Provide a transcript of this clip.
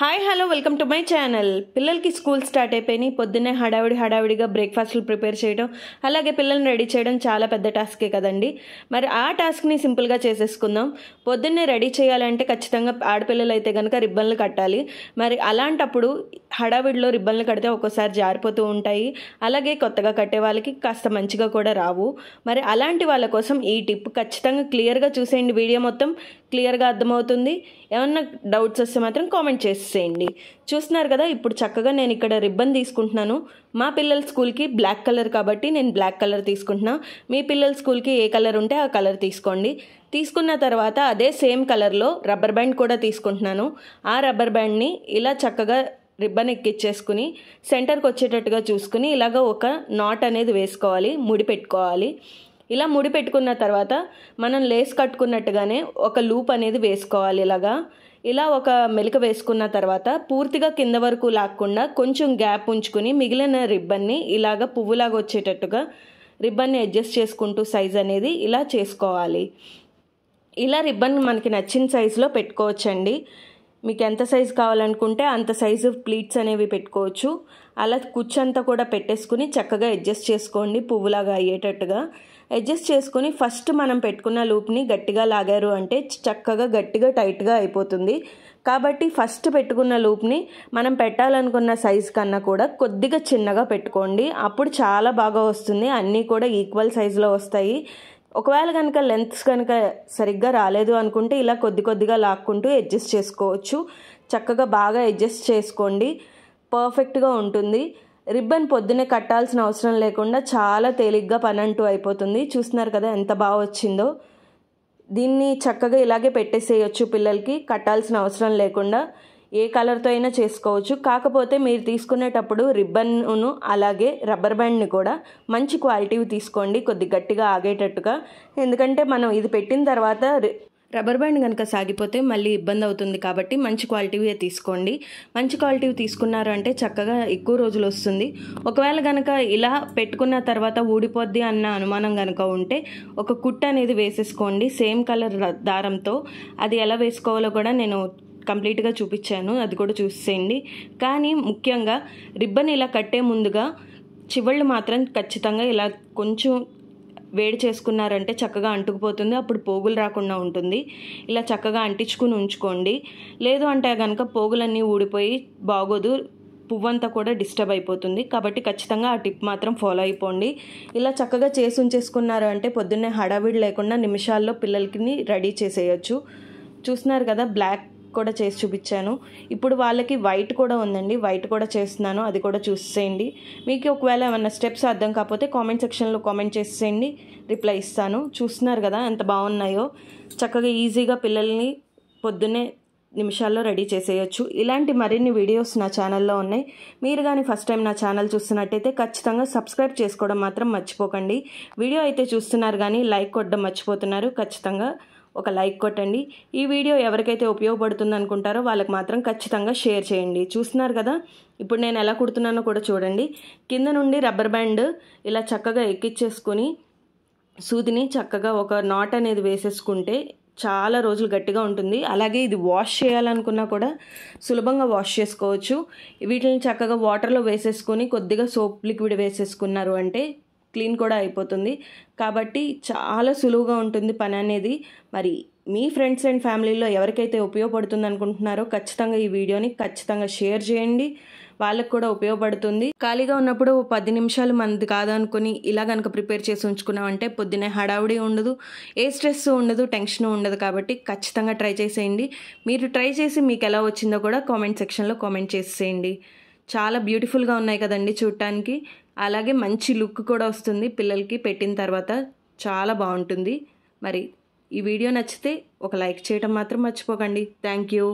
hi hello welcome to my channel పిల్లలకి school start అయిపోయినాయి పొద్దున్నే హడావిడి హడావిడిగా బ్రేక్ఫాస్ట్లు ప్రిపేర్ చేయడం అలాగే పిల్లల్ని రెడీ చేయడం చాలా పెద్ద టాస్కే కదండి మరి ఆ టాస్క్ని సింపుల్గా చేసేసుకుందాం పొద్దున్నే రెడీ చేయాలంటే ఖచ్చితంగా ఆడపిల్లలు అయితే కనుక రిబ్బన్లు కట్టాలి మరి అలాంటప్పుడు హడావిడిలో రిబ్బన్లు కడితే ఒక్కోసారి జారిపోతూ ఉంటాయి అలాగే కొత్తగా కట్టే వాళ్ళకి కాస్త మంచిగా కూడా రావు మరి అలాంటి వాళ్ళ కోసం ఈ టిప్ ఖచ్చితంగా క్లియర్గా చూసేయండి వీడియో మొత్తం క్లియర్గా అర్థమవుతుంది ఏమన్నా డౌట్స్ వస్తే మాత్రం కామెంట్ చేసేయండి చూస్తున్నారు కదా ఇప్పుడు చక్కగా నేను ఇక్కడ రిబ్బన్ తీసుకుంటున్నాను మా పిల్లల స్కూల్కి బ్లాక్ కలర్ కాబట్టి నేను బ్లాక్ కలర్ తీసుకుంటున్నా మీ పిల్లల స్కూల్కి ఏ కలర్ ఉంటే ఆ కలర్ తీసుకోండి తీసుకున్న తర్వాత అదే సేమ్ కలర్లో రబ్బర్ బ్యాండ్ కూడా తీసుకుంటున్నాను ఆ రబ్బర్ బ్యాండ్ని ఇలా చక్కగా రిబ్బన్ ఎక్కిచ్చేసుకుని సెంటర్కి వచ్చేటట్టుగా చూసుకుని ఇలాగ ఒక నాట్ అనేది వేసుకోవాలి ముడి పెట్టుకోవాలి ఇలా ముడి పెట్టుకున్న తర్వాత మనం లేస్ కట్టుకున్నట్టుగానే ఒక లూప్ అనేది వేసుకోవాలి ఇలాగా ఇలా ఒక మెలిక వేసుకున్న తర్వాత పూర్తిగా కింద వరకు లాక్కుండా కొంచెం గ్యాప్ ఉంచుకుని మిగిలిన రిబ్బన్ని ఇలాగ పువ్వులాగా వచ్చేటట్టుగా రిబ్బన్ని అడ్జస్ట్ చేసుకుంటూ సైజ్ అనేది ఇలా చేసుకోవాలి ఇలా రిబ్బన్ మనకి నచ్చిన సైజులో పెట్టుకోవచ్చండి మీకు ఎంత సైజు కావాలనుకుంటే అంత సైజు ప్లీట్స్ అనేవి పెట్టుకోవచ్చు అలా కుచ్చంతా కూడా పెట్టేసుకుని చక్కగా అడ్జస్ట్ చేసుకోండి పువ్వులాగా అయ్యేటట్టుగా అడ్జస్ట్ చేసుకుని ఫస్ట్ మనం పెట్టుకున్న లూప్ని గట్టిగా లాగారు అంటే చక్కగా గట్టిగా టైట్గా అయిపోతుంది కాబట్టి ఫస్ట్ పెట్టుకున్న లూప్ని మనం పెట్టాలనుకున్న సైజు కన్నా కూడా కొద్దిగా చిన్నగా పెట్టుకోండి అప్పుడు చాలా బాగా వస్తుంది అన్నీ కూడా ఈక్వల్ సైజులో వస్తాయి ఒకవేళ కనుక లెంత్స్ కనుక సరిగ్గా రాలేదు అనుకుంటే ఇలా కొద్ది కొద్దిగా లాక్కుంటూ అడ్జస్ట్ చేసుకోవచ్చు చక్కగా బాగా అడ్జస్ట్ చేసుకోండి పర్ఫెక్ట్గా ఉంటుంది రిబ్బన్ పొద్దునే కట్టాల్సిన అవసరం లేకుండా చాలా తేలిగ్గా పని అంటూ అయిపోతుంది చూస్తున్నారు కదా ఎంత బాగా వచ్చిందో దీన్ని చక్కగా ఇలాగే పెట్టేసేయచ్చు పిల్లలకి కట్టాల్సిన అవసరం లేకుండా ఏ కలర్తో అయినా చేసుకోవచ్చు కాకపోతే మీరు తీసుకునేటప్పుడు రిబ్బన్ను అలాగే రబ్బర్ బ్యాండ్ని కూడా మంచి క్వాలిటీవి తీసుకోండి కొద్ది గట్టిగా ఆగేటట్టుగా ఎందుకంటే మనం ఇది పెట్టిన తర్వాత రబ్బర్ బ్యాండ్ కనుక సాగిపోతే మళ్ళీ ఇబ్బంది అవుతుంది కాబట్టి మంచి క్వాలిటీవి తీసుకోండి మంచి క్వాలిటీ తీసుకున్నారు అంటే చక్కగా ఎక్కువ రోజులు వస్తుంది ఒకవేళ కనుక ఇలా పెట్టుకున్న తర్వాత ఊడిపోద్ది అన్న అనుమానం కనుక ఉంటే ఒక కుట్ అనేది వేసేసుకోండి సేమ్ కలర్ దారంతో అది ఎలా వేసుకోవాలో కూడా నేను కంప్లీట్గా చూపించాను అది కూడా చూసేయండి కానీ ముఖ్యంగా రిబ్బన్ ఇలా కట్టే ముందుగా చివళ్ళు మాత్రం ఖచ్చితంగా ఇలా కొంచెం వేడి చేసుకున్నారంటే చక్కగా అంటుకుపోతుంది అప్పుడు పోగులు రాకుండా ఉంటుంది ఇలా చక్కగా అంటించుకుని ఉంచుకోండి లేదు అంటే కనుక పోగులన్నీ ఊడిపోయి బాగోదు పువ్వంతా కూడా డిస్టర్బ్ అయిపోతుంది కాబట్టి ఖచ్చితంగా ఆ టిప్ మాత్రం ఫాలో అయిపోండి ఇలా చక్కగా చేసి ఉంచేసుకున్నారు అంటే పొద్దున్నే హడావిడి లేకుండా నిమిషాల్లో పిల్లలకి రెడీ చేసేయచ్చు చూస్తున్నారు కదా బ్లాక్ కూడా చేసి చూపించాను ఇప్పుడు వాళ్ళకి వైట్ కూడా ఉందండి వైట్ కూడా చేస్తున్నాను అది కూడా చూసేయండి మీకు ఒకవేళ ఏమైనా స్టెప్స్ అర్థం కాకపోతే కామెంట్ సెక్షన్లో కామెంట్ చేసేయండి రిప్లై ఇస్తాను చూస్తున్నారు కదా ఎంత బాగున్నాయో చక్కగా ఈజీగా పిల్లల్ని పొద్దున్నే నిమిషాల్లో రెడీ చేసేయచ్చు ఇలాంటి మరిన్ని వీడియోస్ నా ఛానల్లో ఉన్నాయి మీరు కానీ ఫస్ట్ టైం నా ఛానల్ చూస్తున్నట్టయితే ఖచ్చితంగా సబ్స్క్రైబ్ చేసుకోవడం మాత్రం మర్చిపోకండి వీడియో అయితే చూస్తున్నారు కానీ లైక్ కొట్టడం మర్చిపోతున్నారు ఖచ్చితంగా ఒక లైక్ కొట్టండి ఈ వీడియో ఎవరికైతే ఉపయోగపడుతుంది అనుకుంటారో వాళ్ళకి మాత్రం ఖచ్చితంగా షేర్ చేయండి చూస్తున్నారు కదా ఇప్పుడు నేను ఎలా కుడుతున్నానో కూడా చూడండి కింద నుండి రబ్బర్ బ్యాండ్ ఇలా చక్కగా ఎక్కిచ్చేసుకుని సూదిని చక్కగా ఒక నాట్ అనేది వేసేసుకుంటే చాలా రోజులు గట్టిగా ఉంటుంది అలాగే ఇది వాష్ చేయాలనుకున్నా కూడా సులభంగా వాష్ చేసుకోవచ్చు వీటిని చక్కగా వాటర్లో వేసేసుకొని కొద్దిగా సోప్ లిక్విడ్ వేసేసుకున్నారు అంటే క్లీన్ కూడా అయిపోతుంది కాబట్టి చాలా సులువుగా ఉంటుంది పని అనేది మరి మీ ఫ్రెండ్స్ అండ్ ఫ్యామిలీలో ఎవరికైతే ఉపయోగపడుతుంది అనుకుంటున్నారో ఖచ్చితంగా ఈ వీడియోని ఖచ్చితంగా షేర్ చేయండి వాళ్ళకు కూడా ఉపయోగపడుతుంది ఖాళీగా ఉన్నప్పుడు పది నిమిషాలు మనది కాదనుకుని ఇలా కనుక ప్రిపేర్ చేసి ఉంచుకున్నామంటే పొద్దునే హడావుడి ఉండదు ఏ స్ట్రెస్ ఉండదు టెన్షన్ ఉండదు కాబట్టి ఖచ్చితంగా ట్రై చేసేయండి మీరు ట్రై చేసి మీకు ఎలా వచ్చిందో కూడా కామెంట్ సెక్షన్లో కామెంట్ చేసేయండి చాలా బ్యూటిఫుల్గా ఉన్నాయి కదండి చూడటానికి అలాగే మంచి లుక్ కూడా వస్తుంది పిల్లలకి పెట్టిన తర్వాత చాలా బాగుంటుంది మరి ఈ వీడియో నచ్చితే ఒక లైక్ చేయడం మాత్రం మర్చిపోకండి థ్యాంక్ యూ